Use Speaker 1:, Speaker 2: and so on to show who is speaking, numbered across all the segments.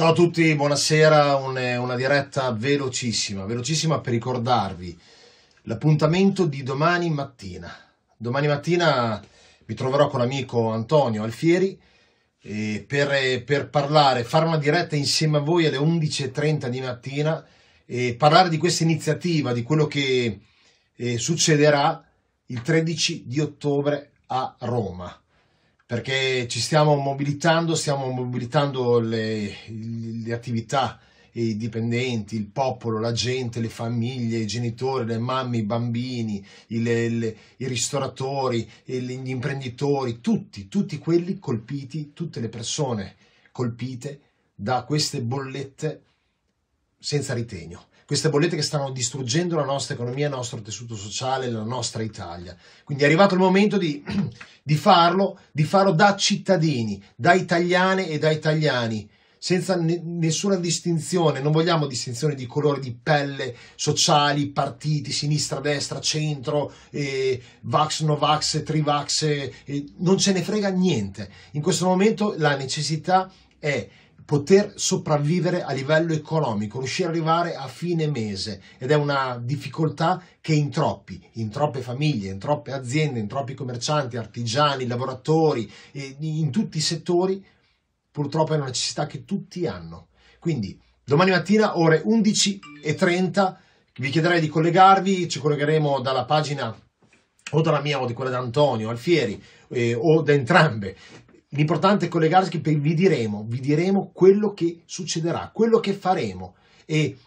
Speaker 1: Ciao a tutti, buonasera, una diretta velocissima, velocissima per ricordarvi l'appuntamento di domani mattina. Domani mattina mi troverò con l'amico Antonio Alfieri per, per, parlare, fare una diretta insieme a voi alle 11.30 di mattina e parlare di questa iniziativa, di quello che eh, succederà il 13 di ottobre a Roma perché ci stiamo mobilitando, stiamo mobilitando le, le, attività, i dipendenti, il popolo, la gente, le famiglie, i genitori, le mamme, i bambini, i, le, le, i ristoratori, gli imprenditori, tutti, tutti quelli colpiti, tutte le persone colpite da queste bollette senza ritegno queste bollette che stanno distruggendo la nostra economia, il nostro tessuto sociale, la nostra Italia. Quindi è arrivato il momento di, di farlo, di farlo da cittadini, da italiane e da italiani senza nessuna distinzione, non vogliamo distinzioni di colore di pelle, sociali, partiti, sinistra, destra, centro, eh, vax, novax, trivax, eh, non ce ne frega niente. In questo momento la necessità è poter sopravvivere a livello economico, riuscire ad arrivare a fine mese ed è una difficoltà che in troppi, in troppe famiglie, in troppe aziende, in troppi commercianti, artigiani, lavoratori, in tutti i settori, purtroppo è una necessità che tutti hanno. Quindi domani mattina ore 11.30 vi chiederei di collegarvi, ci collegheremo dalla pagina o dalla mia o di quella di Antonio Alfieri eh, o da entrambe L'importante è collegarsi perché vi diremo, vi diremo quello che succederà, quello che faremo e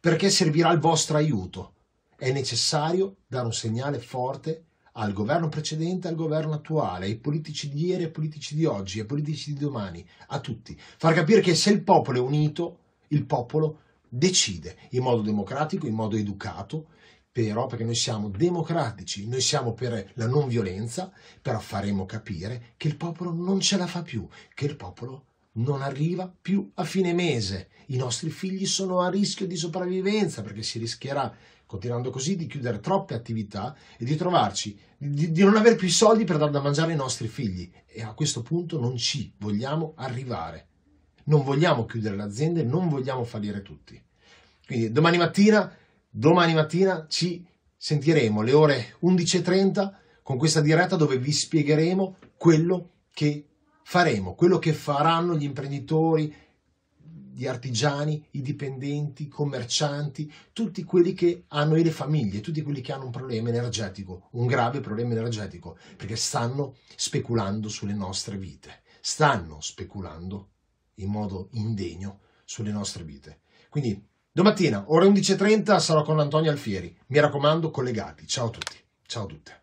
Speaker 1: perché servirà il vostro aiuto. È necessario dare un segnale forte al governo precedente, al governo attuale, ai politici di ieri, ai politici di oggi, ai politici di domani, a tutti. Far capire che se il popolo è unito, il popolo decide in modo democratico, in modo educato, però perché noi siamo democratici, noi siamo per la non violenza, però faremo capire che il popolo non ce la fa più, che il popolo non arriva più a fine mese. I nostri figli sono a rischio di sopravvivenza perché si rischierà, continuando così, di chiudere troppe attività e di trovarci, di, di non avere più i soldi per dar da mangiare ai nostri figli. E a questo punto non ci vogliamo arrivare. Non vogliamo chiudere le aziende, non vogliamo fallire tutti. Quindi domani mattina Domani mattina ci sentiremo alle ore 11.30 con questa diretta dove vi spiegheremo quello che faremo, quello che faranno gli imprenditori, gli artigiani, i dipendenti, i commercianti, tutti quelli che hanno e le famiglie, tutti quelli che hanno un problema energetico, un grave problema energetico, perché stanno speculando sulle nostre vite, stanno speculando in modo indegno sulle nostre vite. Quindi Domattina, ore 11.30, sarò con Antonio Alfieri. Mi raccomando, collegati. Ciao a tutti. Ciao a tutte.